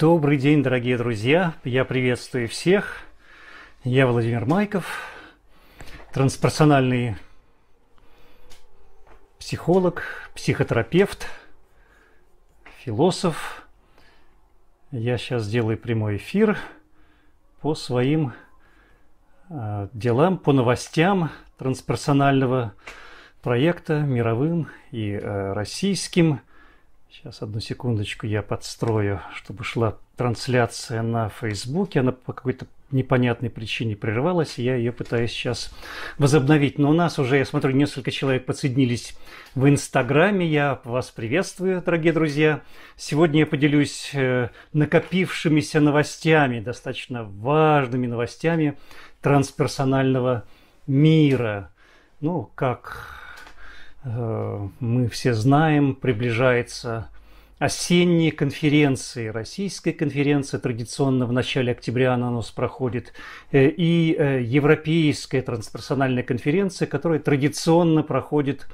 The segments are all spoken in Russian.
Добрый день, дорогие друзья! Я приветствую всех. Я Владимир Майков, трансперсональный психолог, психотерапевт, философ. Я сейчас делаю прямой эфир по своим а, делам, по новостям трансперсонального проекта, мировым и э, российским – Сейчас, одну секундочку, я подстрою, чтобы шла трансляция на Фейсбуке. Она по какой-то непонятной причине прервалась, и я ее пытаюсь сейчас возобновить. Но у нас уже, я смотрю, несколько человек подсоединились в Инстаграме. Я вас приветствую, дорогие друзья. Сегодня я поделюсь э, накопившимися новостями, достаточно важными новостями трансперсонального мира. Ну, как Э, мы все знаем, приближается осенние конференции, российская конференция традиционно в начале октября она у нас проходит, э, и э, европейская трансперсональная конференция, которая традиционно проходит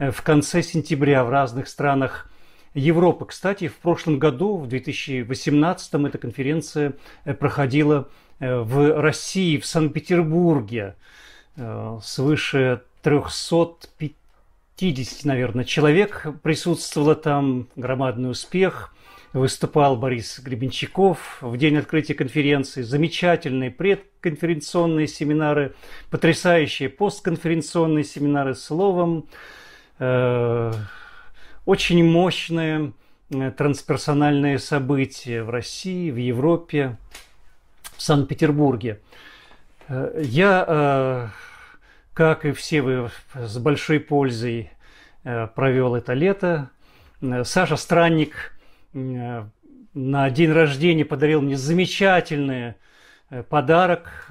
в конце сентября в разных странах Европы. Кстати, в прошлом году, в 2018, м эта конференция проходила в России, в Санкт-Петербурге, свыше 350 50, наверное, человек присутствовало там, громадный успех. Выступал Борис Гребенщиков в день открытия конференции. Замечательные предконференционные семинары, потрясающие постконференционные семинары. Словом, э, очень мощные э, трансперсональные события в России, в Европе, в Санкт-Петербурге. Э, я э, как и все вы, с большой пользой э, провел это лето. Э, Саша Странник э, на день рождения подарил мне замечательный подарок,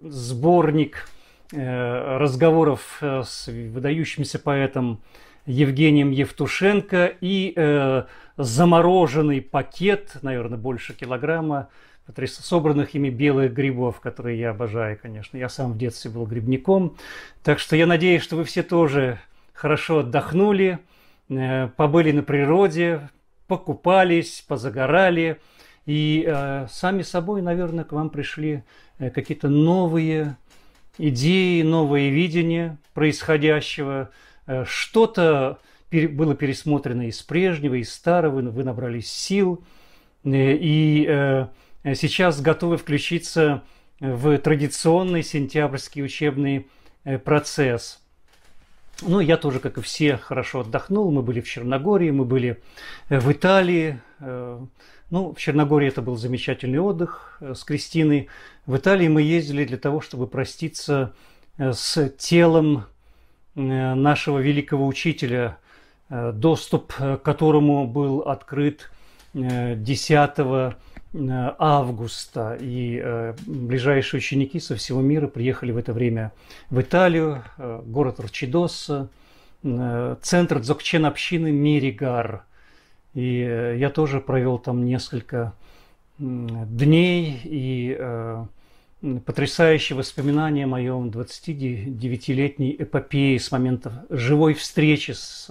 сборник разговоров с выдающимся поэтом Евгением Евтушенко и замороженный пакет, наверное, больше килограмма, собранных ими белых грибов, которые я обожаю, конечно. Я сам в детстве был грибником. Так что я надеюсь, что вы все тоже хорошо отдохнули, э, побыли на природе, покупались, позагорали. И э, сами собой, наверное, к вам пришли э, какие-то новые идеи, новые видения происходящего. Что-то было пересмотрено из прежнего, из старого, вы набрались сил. И э, Э, сейчас готовы включиться в традиционный сентябрьский учебный э, процесс. Ну, я тоже, как и все, хорошо отдохнул. Мы были в Черногории, мы были э, в Италии. Ну, в Черногории это был замечательный отдых с Кристиной. В Италии мы ездили для того, чтобы проститься с телом нашего великого учителя, доступ к которому был открыт 10 Э, августа, и э, ближайшие ученики со всего мира приехали в это время в Италию, э, город Ручидос, центр дзокчен общины Миригар, И я тоже провел там несколько дней, и потрясающее воспоминание о моем 29-летней эпопее с момента живой встречи с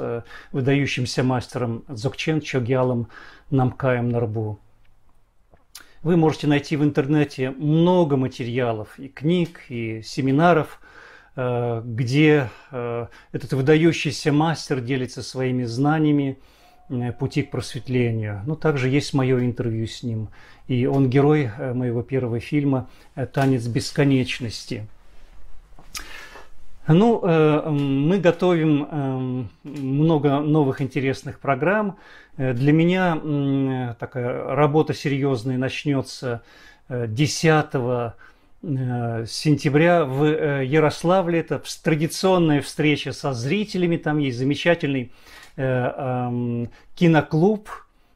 выдающимся мастером Дзокчен Чогиалом Намкаем Нарбу. Вы можете найти в интернете много материалов и книг, и семинаров, э, где э, этот выдающийся мастер делится своими знаниями, э, пути к просветлению. Ну, также есть мое интервью с ним. И он герой моего первого фильма «Танец бесконечности». Ну, э, мы готовим э, много новых интересных программ. Э, для меня такая работа серьезная начнется 10 сентября в Ярославле. Это традиционная встреча со зрителями. Там есть замечательный киноклуб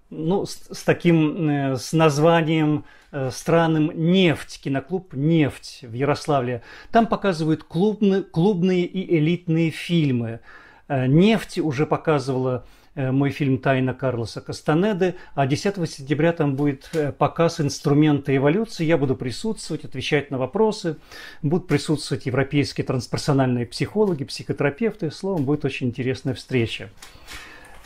ну, с, с таким э, с названием э, странным «Нефть», киноклуб «Нефть» в Ярославле. Там показывают клубные, клубные и элитные фильмы. Э, «Нефть» уже показывала мой фильм «Тайна Карлоса Кастанеды», а 10 сентября там будет показ инструмента эволюции. Я буду присутствовать, отвечать на вопросы. Будут присутствовать европейские трансперсональные психологи, психотерапевты. Словом, будет очень интересная встреча.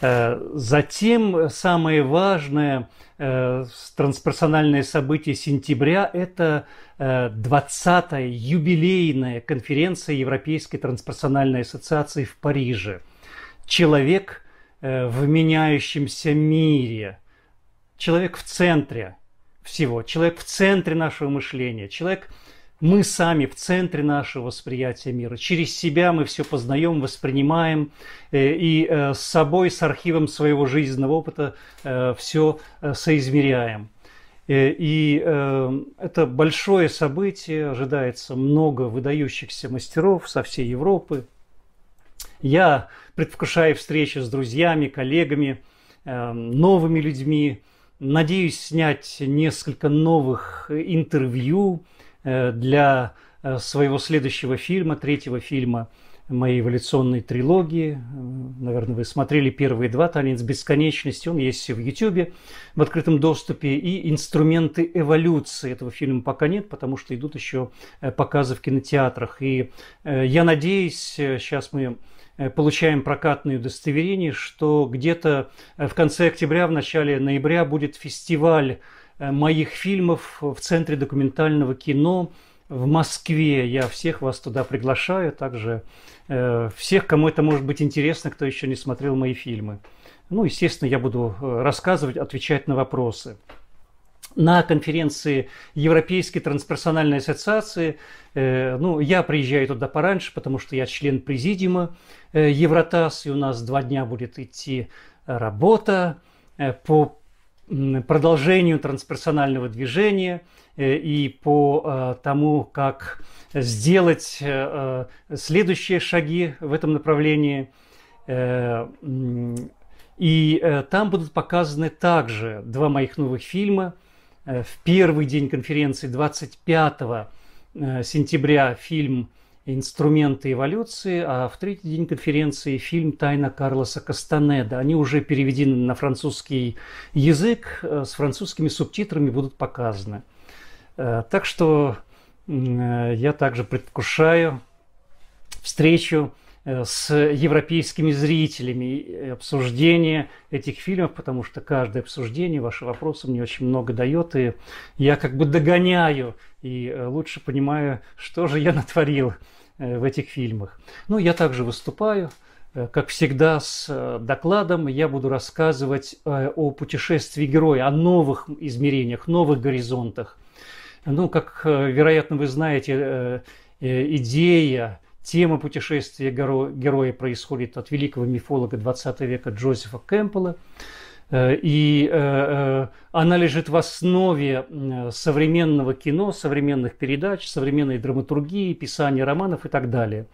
Э, затем самое важное э, трансперсональное событие сентября – это 20-я э, юбилейная конференция Европейской трансперсональной ассоциации в Париже. Человек в меняющемся мире, человек в центре всего, человек в центре нашего мышления, человек – мы сами в центре нашего восприятия мира. Через себя мы все познаем, воспринимаем э, и э, с собой, с архивом своего жизненного опыта э, все соизмеряем. И это большое событие, ожидается много выдающихся мастеров со всей Европы. Я предвкушаю встречи с друзьями, коллегами, новыми людьми. Надеюсь снять несколько новых интервью, Э, для э, своего следующего фильма, третьего фильма моей эволюционной трилогии. Наверное, вы смотрели первые два «Танец бесконечности». Он есть в YouTube в открытом доступе. И «Инструменты эволюции». Этого фильма пока нет, потому что идут еще э, показы в кинотеатрах. И я надеюсь, сейчас мы получаем прокатные удостоверения, что где-то в конце октября, в начале ноября будет фестиваль Э, моих фильмов в Центре документального кино в Москве. Я всех вас туда приглашаю, также э, всех, кому это может быть интересно, кто еще не смотрел мои фильмы. Ну, естественно, я буду э, рассказывать, отвечать на вопросы. На конференции Европейской трансперсональной ассоциации, ну, я приезжаю туда пораньше, потому что я член президиума Евротас, и у нас два дня будет идти работа по продолжению трансперсонального движения э, и по э, тому, как сделать э, следующие шаги в этом направлении. И там будут показаны также два моих новых фильма. В первый день конференции 25 сентября фильм инструменты эволюции, а в третий день конференции фильм «Тайна Карлоса Кастанеда». Они уже переведены на французский язык, э, с французскими субтитрами будут показаны. Э, так что э, я также предвкушаю встречу с европейскими зрителями обсуждение этих фильмов, потому что каждое обсуждение, ваши вопросы мне очень много дает, и я как бы догоняю и э, лучше понимаю, что же я натворил э, в этих фильмах. Ну, я также выступаю, э, как всегда, с докладом. Я буду рассказывать о путешествии героя, о новых измерениях, новых горизонтах. Ну, как, вероятно, вы знаете, идея, тема путешествия героя происходит от великого мифолога 20 века Джозефа Кэмпбелла. Э, и э, э, она лежит в основе современного кино, современных передач, современной драматургии, писания романов и так далее.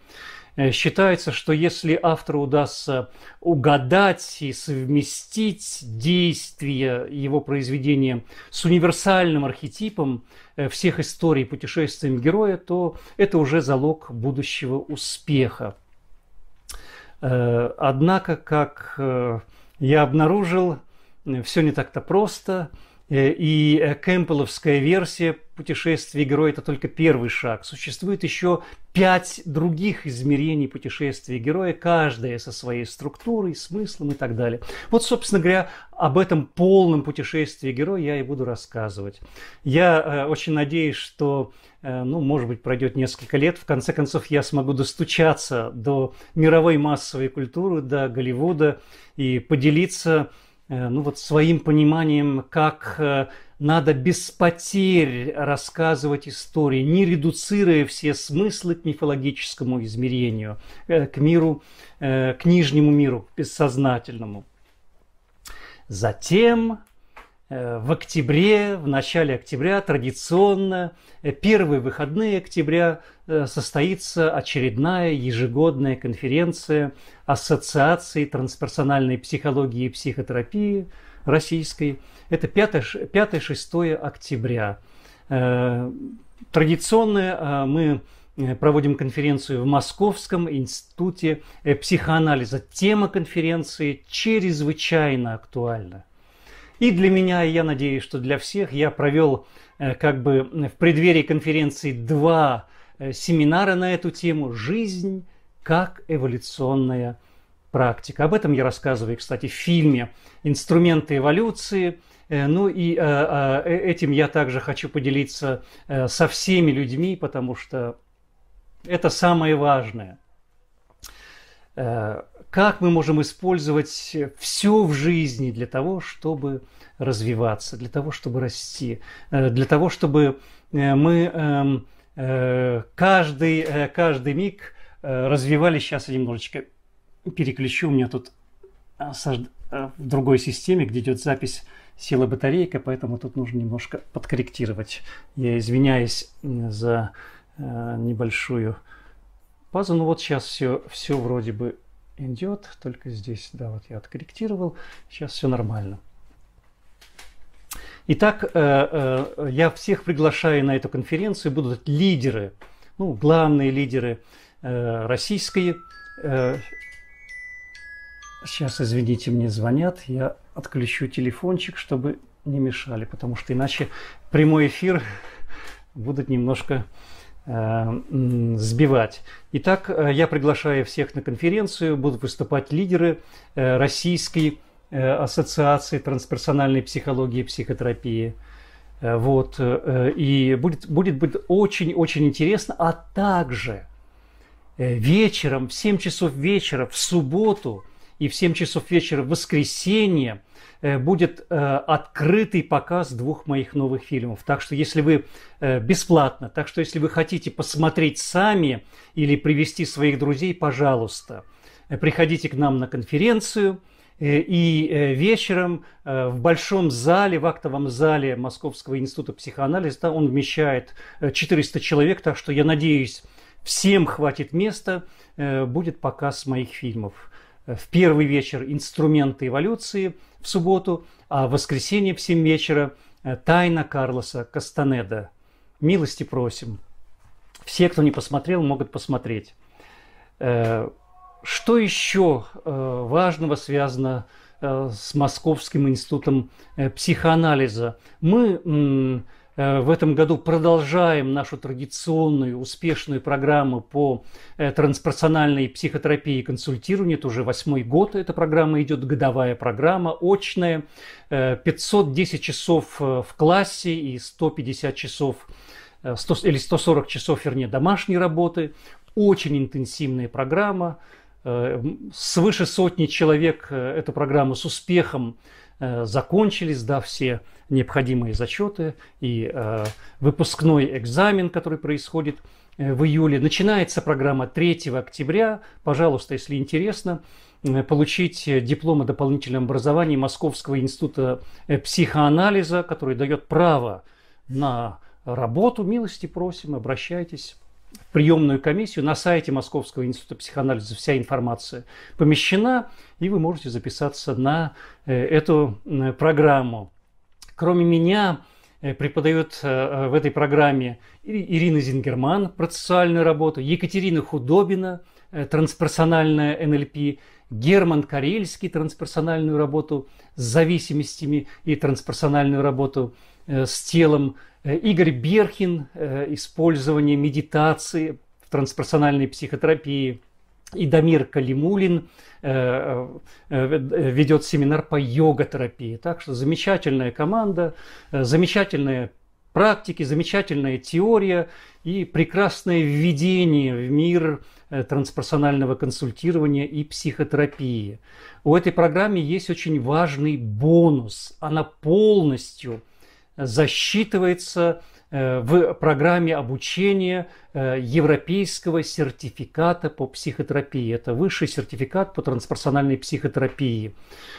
Считается, что если автору удастся угадать и совместить действия его произведения с универсальным архетипом всех историй путешествием героя, то это уже залог будущего успеха. Однако, как я обнаружил, все не так-то просто. Э, и э, кэмпеловская версия путешествия героя – это только первый шаг. Существует еще пять других измерений путешествия героя, каждая со своей структурой, смыслом и так далее. Вот, собственно говоря, об этом полном путешествии героя я и буду рассказывать. Я э, очень надеюсь, что, ну, может быть, пройдет несколько лет, в конце концов, я смогу достучаться до мировой массовой культуры, до Голливуда и поделиться Э, ну вот своим пониманием, как э, надо без потерь рассказывать истории, не редуцируя все смыслы к мифологическому измерению, э, к миру, к нижнему миру, к бессознательному. Затем Э, в октябре, в начале октября традиционно, э, первые выходные октября э, состоится очередная ежегодная конференция Ассоциации трансперсональной психологии и психотерапии российской. Это 5-6 октября. Традиционно а, мы проводим конференцию в Московском институте психоанализа. Тема конференции чрезвычайно актуальна и для меня, и я надеюсь, что для всех, я провел э, как бы в преддверии конференции два э, семинара на эту тему «Жизнь как эволюционная практика». Об этом я рассказываю, кстати, в фильме «Инструменты эволюции». Э, ну и этим я также хочу поделиться со всеми людьми, потому что это самое важное – Э, как мы можем использовать все в жизни для того, чтобы развиваться, для того, чтобы расти, э, для того, чтобы э, мы эм, каждый, каждый миг развивали. Сейчас я немножечко переключу, у меня тут в другой системе, где идет запись села батарейка, поэтому тут нужно немножко подкорректировать. Я извиняюсь за небольшую базу. Ну вот сейчас все, все вроде бы идет, только здесь, да, вот я откорректировал, сейчас все нормально. Итак, э, э, я всех приглашаю на эту конференцию, будут лидеры, ну, главные лидеры э, российские. Сейчас, извините, мне звонят, я отключу телефончик, чтобы не мешали, потому что иначе прямой эфир будут немножко Э, сбивать. Итак, э, я приглашаю всех на конференцию. Будут выступать лидеры э, Российской ассоциации трансперсональной психологии и психотерапии. Вот. И будет, будет, будет очень-очень интересно. А также вечером, в 7 часов вечера, в субботу – и в 7 часов вечера в воскресенье э, будет э, открытый показ двух моих новых фильмов. Так что если вы э, бесплатно, так что если вы хотите посмотреть сами или привести своих друзей, пожалуйста, приходите к нам на конференцию. И вечером в большом зале, в актовом зале Московского института психоанализа, он вмещает 400 человек, так что я надеюсь, всем хватит места, будет показ моих фильмов. Э, в первый вечер «Инструменты эволюции» в субботу, а в воскресенье в 7 вечера э, «Тайна Карлоса Кастанеда». Милости просим. Все, кто не посмотрел, могут посмотреть. Э, что еще важного связано с Московским институтом психоанализа? Мы Э, в этом году продолжаем нашу традиционную успешную программу по э, трансперсональной психотерапии и консультированию. Это уже восьмой год эта программа идет, годовая программа, очная. 510 э, часов в классе и 150 часов 100, или 140 часов, вернее, домашней работы. Очень интенсивная программа. Э, свыше сотни человек э, эту программу с успехом э, закончили, сдав все необходимые зачеты и выпускной экзамен, который происходит в июле. Начинается программа 3 октября. Пожалуйста, если интересно, получить диплом о дополнительном образовании Московского института психоанализа, который дает право на работу. Милости просим, обращайтесь приемную комиссию. На сайте Московского института психоанализа вся информация помещена, и вы можете записаться на э, эту э, программу. Кроме меня, э, преподает в этой программе Ирина Зингерман процессуальную работу, Екатерина Худобина, трансперсональная НЛП, Герман Карельский трансперсональную работу с зависимостями и трансперсональную работу э, с телом, э, Игорь Берхин э, использование медитации в трансперсональной психотерапии – и Дамир Калимулин ведет семинар по йога-терапии. Так что замечательная команда, замечательная практики, замечательная теория и прекрасное введение в мир э, трансперсонального консультирования и психотерапии. У этой программы есть очень важный бонус. Она полностью э, засчитывается Э, в программе обучения э, европейского сертификата по психотерапии. Это высший сертификат по трансперсональной психотерапии.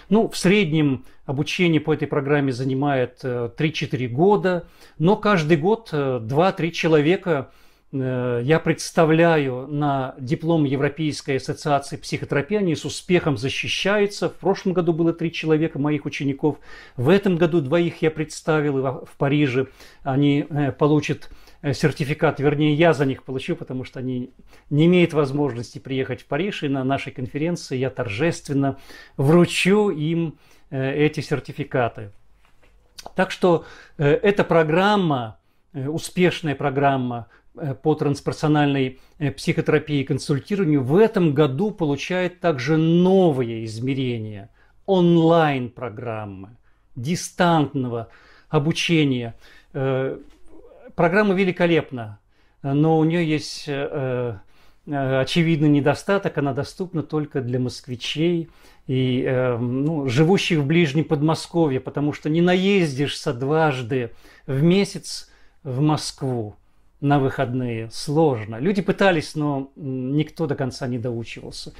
Ну, в среднем обучение по этой программе занимает 3-4 э, года, но каждый год 2-3 человека – Э, я представляю на диплом Европейской ассоциации психотерапии, они с успехом защищаются. В прошлом году было три человека моих учеников, в этом году двоих я представил, в Париже они э, получат э, сертификат, вернее, я за них получу, потому что они не имеют возможности приехать в Париж, и на нашей конференции я торжественно вручу им эти сертификаты. Так что эта программа, успешная программа Э, по трансперсональной э, психотерапии и консультированию в этом году получает также новые измерения онлайн-программы, дистантного обучения. Э, программа великолепна, но у нее есть очевидный недостаток, она доступна только для москвичей и ну, живущих в ближнем Подмосковье, потому что не наездишься дважды в месяц в Москву на выходные сложно. Люди пытались, но никто до конца не доучивался.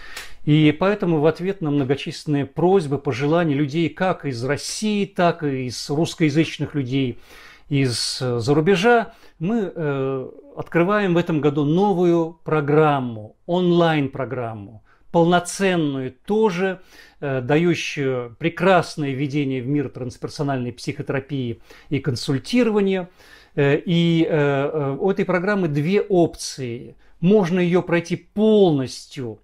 И поэтому в ответ на многочисленные просьбы, пожелания людей как из России, так и из русскоязычных людей из-за э, рубежа, мы э, открываем в этом году новую программу, онлайн-программу, полноценную тоже, э, дающую прекрасное введение в мир трансперсональной психотерапии и консультирования – Э, и э, э, у этой программы две опции. Можно ее пройти полностью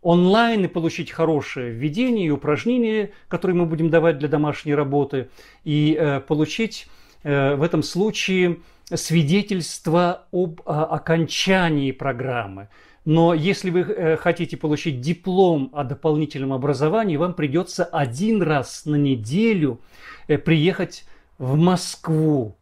онлайн и получить хорошее введение и упражнения, которые мы будем давать для домашней работы, и получить в этом случае свидетельство об а, окончании программы. Но если вы хотите получить диплом о дополнительном образовании, вам придется один раз на неделю приехать в Москву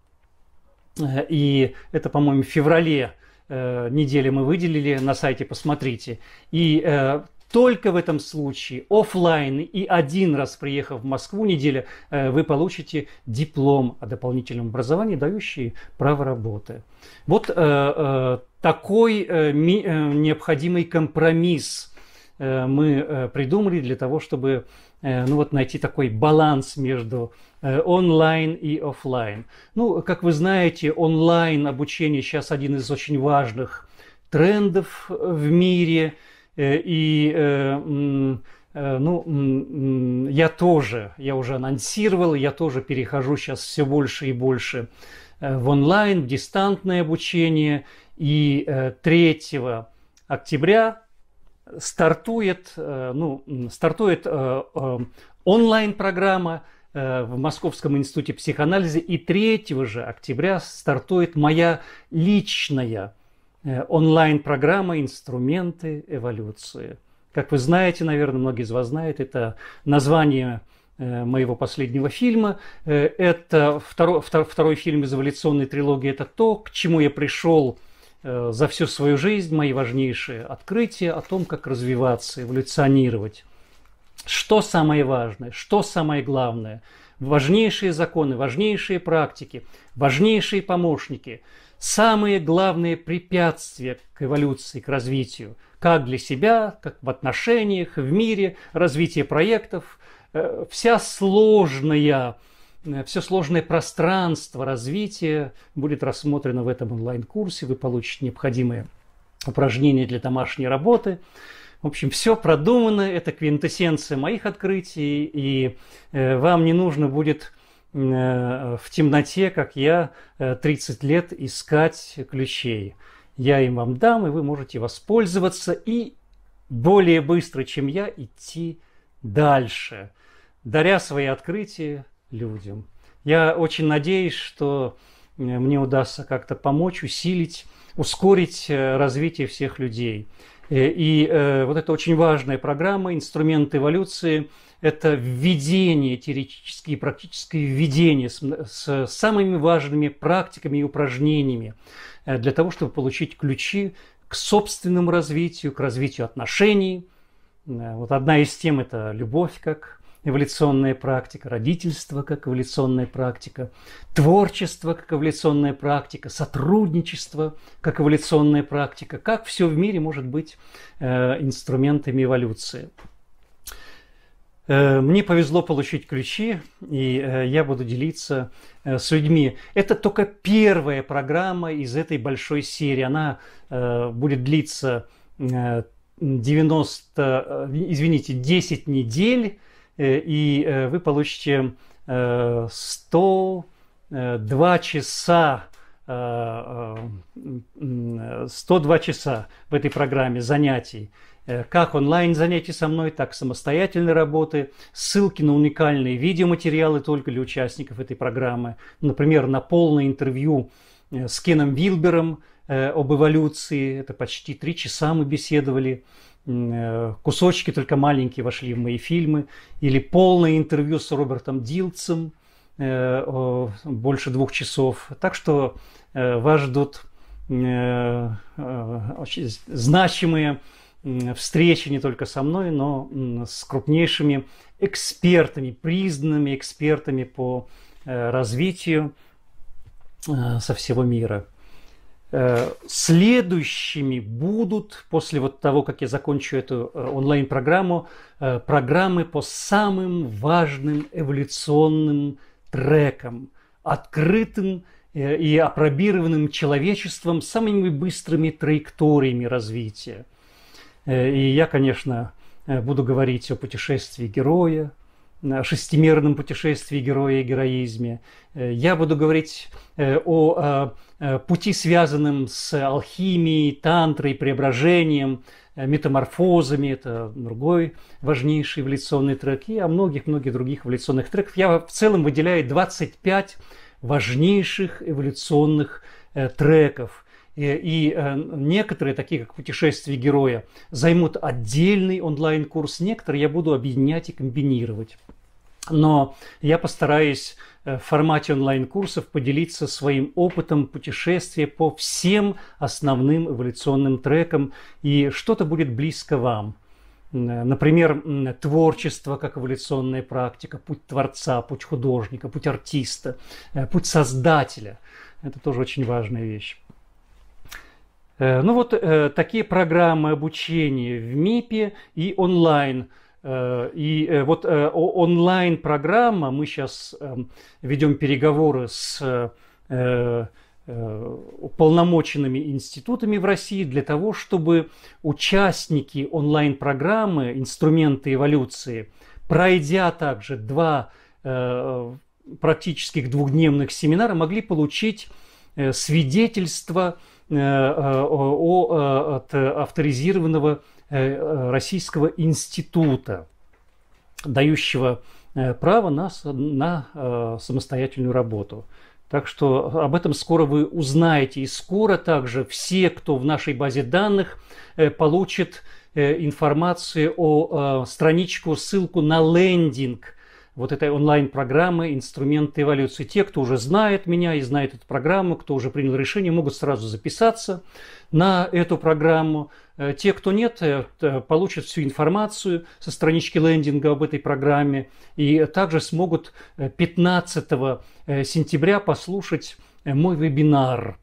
Э, и это, по-моему, в феврале э, недели мы выделили, на сайте посмотрите. И э, только в этом случае, офлайн и один раз приехав в Москву неделя, вы получите диплом о дополнительном образовании, дающий право работы. Вот такой необходимый компромисс мы придумали для того, чтобы ну вот, найти такой баланс между Э, онлайн и офлайн. Ну, как вы знаете, онлайн обучение сейчас один из очень важных трендов э, в мире. Э, и ну, я тоже, я уже анонсировал, я тоже перехожу сейчас все больше и больше в онлайн, в дистантное обучение. И 3 октября стартует, ну, стартует онлайн-программа Э, в Московском институте психоанализа. И 3 же октября стартует моя личная э, онлайн-программа «Инструменты эволюции». Как вы знаете, наверное, многие из вас знают, это название э, моего последнего фильма. Это второй, второй фильм из эволюционной трилогии. Это то, к чему я пришел за всю свою жизнь, мои важнейшие открытия о том, как развиваться, эволюционировать. Что самое важное, что самое главное? Важнейшие законы, важнейшие практики, важнейшие помощники, самые главные препятствия к эволюции, к развитию, как для себя, как в отношениях, в мире, развитие проектов, э, вся сложная э, все сложное пространство развития будет рассмотрено в этом онлайн-курсе. Вы получите необходимые упражнения для домашней работы. В общем, все продумано, это квинтэссенция моих открытий, и э, вам не нужно будет э, в темноте, как я, 30 э, лет искать ключей. Я им вам дам, и вы можете воспользоваться и более быстро, чем я, идти дальше, даря свои открытия людям. Я очень надеюсь, что мне удастся как-то помочь, усилить, ускорить развитие всех людей. Э, и э, вот это очень важная программа, инструмент эволюции – это введение, теоретическое и практическое введение с, с самыми важными практиками и упражнениями э, для того, чтобы получить ключи к собственному развитию, к развитию отношений. Вот одна из тем – это любовь как эволюционная практика, родительство как эволюционная практика, творчество как эволюционная практика, сотрудничество как эволюционная практика, как все в мире может быть э, инструментами эволюции. Э, мне повезло получить ключи, и э, я буду делиться с людьми. Это только первая программа из этой большой серии. Она будет длиться 90, извините, 10 недель. Э, и э, вы получите 102 э, часа 102 часа в этой программе занятий. Как онлайн занятий со мной, так и самостоятельной работы. Ссылки на уникальные видеоматериалы только для участников этой программы. Например, на полное интервью с Кеном Вилбером об эволюции. Это почти три часа мы беседовали Э, кусочки только маленькие вошли в мои фильмы, или полное интервью с Робертом Дилцем э, больше двух часов. Так что э, вас ждут очень значимые встречи не только со мной, но с крупнейшими экспертами, признанными экспертами по развитию со всего мира. Э, следующими будут, после вот того, как я закончу эту э, онлайн-программу, э, программы по самым важным эволюционным трекам, открытым и опробированным человечеством самыми быстрыми траекториями развития. И я, конечно, буду говорить о путешествии героя, о шестимерном путешествии героя и героизме. Э, я буду говорить э, о э, пути, связанном с алхимией, тантрой, преображением, метаморфозами. Это другой важнейший эволюционный трек. И о многих-многих других эволюционных треках. Я в целом выделяю 25 важнейших эволюционных треков – Э, и э, некоторые, такие как «Путешествие героя», займут отдельный онлайн-курс, некоторые я буду объединять и комбинировать. Но я постараюсь э, в формате онлайн-курсов поделиться своим опытом путешествия по всем основным эволюционным трекам, и что-то будет близко вам. Например, творчество как эволюционная практика, путь творца, путь художника, путь артиста, путь создателя. Это тоже очень важная вещь. Э, ну вот э, такие программы обучения в МИПе и онлайн. Э, и вот онлайн-программа, мы сейчас эм, ведем переговоры с уполномоченными институтами в России для того, чтобы участники онлайн-программы «Инструменты эволюции», пройдя также два практических двухдневных семинара, могли получить свидетельство – Э, э, э, от авторизированного Российского института, дающего право нас на самостоятельную работу. Так что об этом скоро вы узнаете. И скоро также все, кто в нашей базе данных, получит информацию о страничку, ссылку на лендинг – вот этой онлайн-программы «Инструмент эволюции». Те, кто уже знает меня и знает эту программу, кто уже принял решение, могут сразу записаться на эту программу. Э, те, кто нет, э, получат всю информацию со странички лендинга об этой программе и также смогут 15 э, сентября послушать мой вебинар,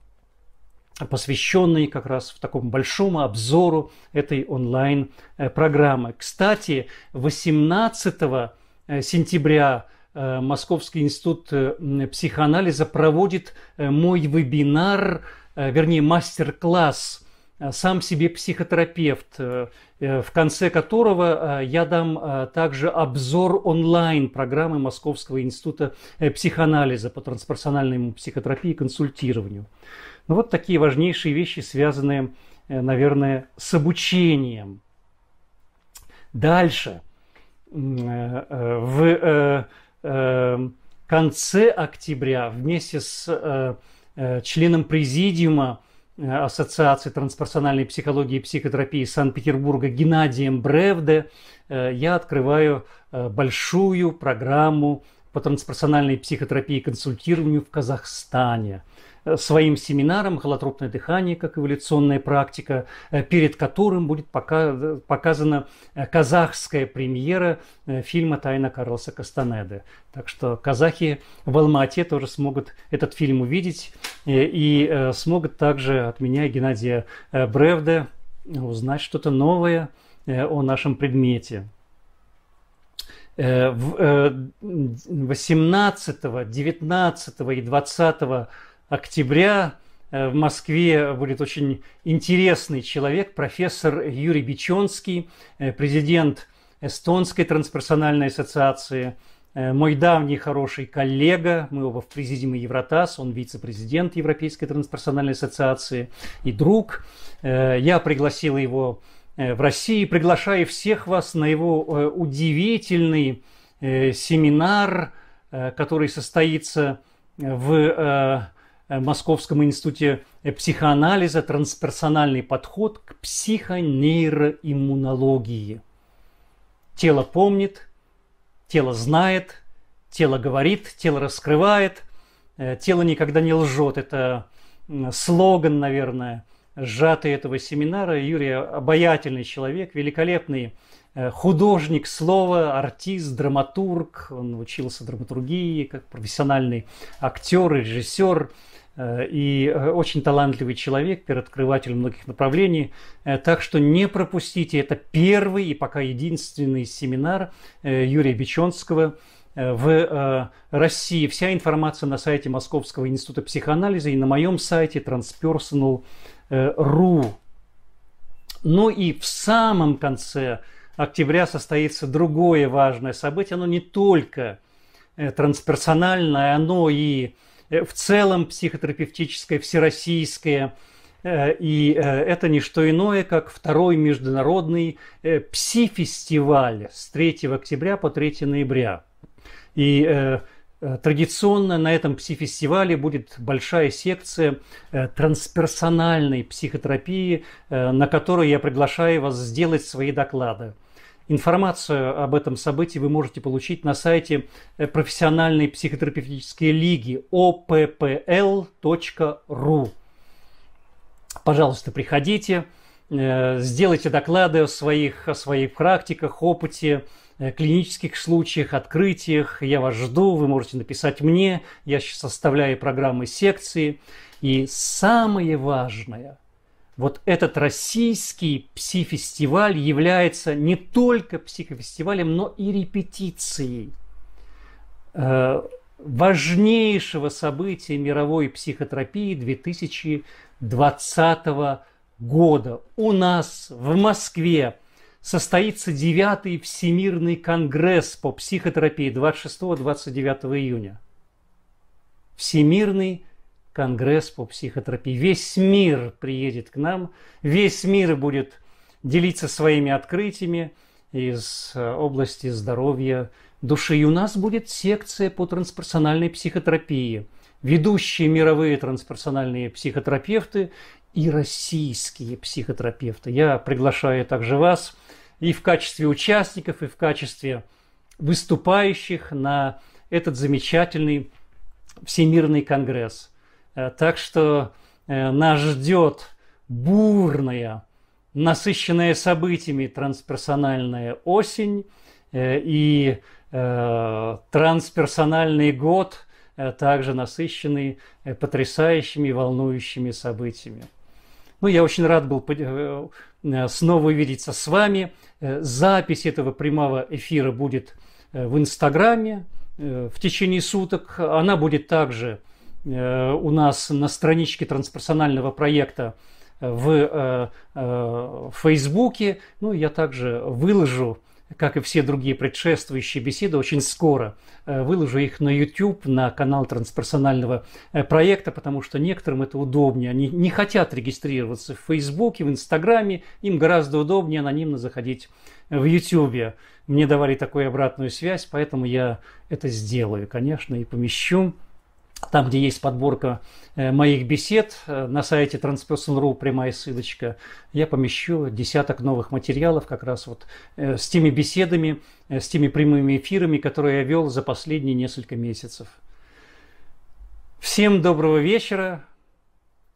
посвященный как раз в таком большому обзору этой онлайн-программы. Кстати, 18 Э, сентября э, Московский институт э, психоанализа проводит мой вебинар, вернее, мастер-класс «Сам себе психотерапевт», в конце которого я дам также обзор онлайн программы Московского института психоанализа по трансперсональному психотерапии и консультированию. Ну вот такие важнейшие вещи, связанные, наверное, с обучением. Дальше – Э, э, в э, конце октября вместе с членом президиума Ассоциации трансперсональной психологии и психотерапии Санкт-Петербурга Геннадием Бревде я открываю большую программу по трансперсональной психотерапии и консультированию в Казахстане. Э, своим семинаром «Холотропное дыхание как эволюционная практика», э, перед которым будет э, показана казахская премьера фильма «Тайна Карлоса Кастанеды». Так что казахи в Алмате тоже смогут этот фильм увидеть и смогут также от меня, Геннадия Бревда, узнать что-то новое о нашем предмете. 18, 19 и 20 октября э, в Москве будет очень интересный человек, профессор Юрий Бичонский, э, президент Эстонской трансперсональной ассоциации, э, мой давний хороший коллега, мы оба в президиуме Евротас, он вице-президент Европейской трансперсональной ассоциации и друг. Я пригласил его в России приглашаю всех вас на его удивительный семинар, который состоится в Э, Московском институте психоанализа трансперсональный подход к психонейроиммунологии. Тело помнит, тело знает, тело говорит, тело раскрывает, э, тело никогда не лжет. Это слоган, наверное, сжатый этого семинара. Юрий обаятельный человек, великолепный э, художник слова, артист, драматург. Он учился драматургии как профессиональный актер, режиссер. Э, и э, очень талантливый человек, переоткрыватель многих направлений. Э, так что не пропустите, это первый и пока единственный семинар Юрия Бечонского в России. Вся информация на сайте Московского института психоанализа и на моем сайте transpersonal.ru. Ну и в самом конце октября состоится другое важное событие. Оно не только трансперсональное, оно и Э, в целом психотерапевтическое, всероссийское. Э, и э, это не что иное, как второй международный пси-фестиваль с 3 октября по 3 ноября. И Традиционно на этом психфестивале будет большая секция трансперсональной психотерапии, на которую я приглашаю вас сделать свои доклады. Информацию об этом событии вы можете получить на сайте э, профессиональной психотерапевтической лиги oppl.ru. Пожалуйста, приходите, э, сделайте доклады о своих, о своих практиках, опыте, э, клинических случаях, открытиях. Я вас жду, вы можете написать мне. Я сейчас составляю программы секции. И самое важное – вот этот российский пси является не только психофестивалем, но и репетицией э, важнейшего события мировой психотерапии 2020 года. У нас в Москве состоится девятый Всемирный конгресс по психотерапии 26-29 июня. Всемирный конгресс по психотерапии. Весь мир приедет к нам, весь мир будет делиться своими открытиями из э, области здоровья души. И у нас будет секция по трансперсональной психотерапии. Ведущие мировые трансперсональные психотерапевты и российские психотерапевты. Я приглашаю также вас и в качестве участников, и в качестве выступающих на этот замечательный Всемирный конгресс – Э, так что э, нас ждет бурная, насыщенная событиями трансперсональная осень э, и трансперсональный год, также насыщенный потрясающими, волнующими событиями. Ну, я очень рад был снова увидеться с вами. Запись этого прямого эфира будет в Инстаграме в течение суток. Она будет также Э, у нас на страничке трансперсонального проекта э, в э, Фейсбуке. Ну, я также выложу, как и все другие предшествующие беседы, очень скоро выложу их на YouTube, на канал трансперсонального проекта, потому что некоторым это удобнее. Они не хотят регистрироваться в Фейсбуке, в Инстаграме, им гораздо удобнее анонимно заходить в YouTube. Мне давали такую обратную связь, поэтому я это сделаю, конечно, и помещу там, где есть подборка э, моих бесед э, на сайте transperson.ru, прямая ссылочка, я помещу десяток новых материалов как раз вот э, с теми беседами, с теми прямыми эфирами, которые я вел за последние несколько месяцев. Всем доброго вечера,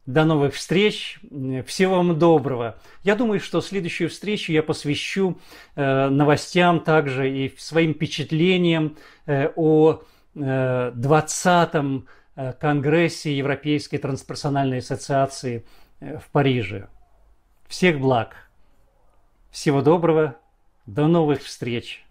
до новых встреч, всего вам доброго. Я думаю, что следующую встречу я посвящу новостям также и своим впечатлениям о 20-м э, Конгрессе Европейской трансперсональной ассоциации э, в Париже. Всех благ. Всего доброго. До новых встреч.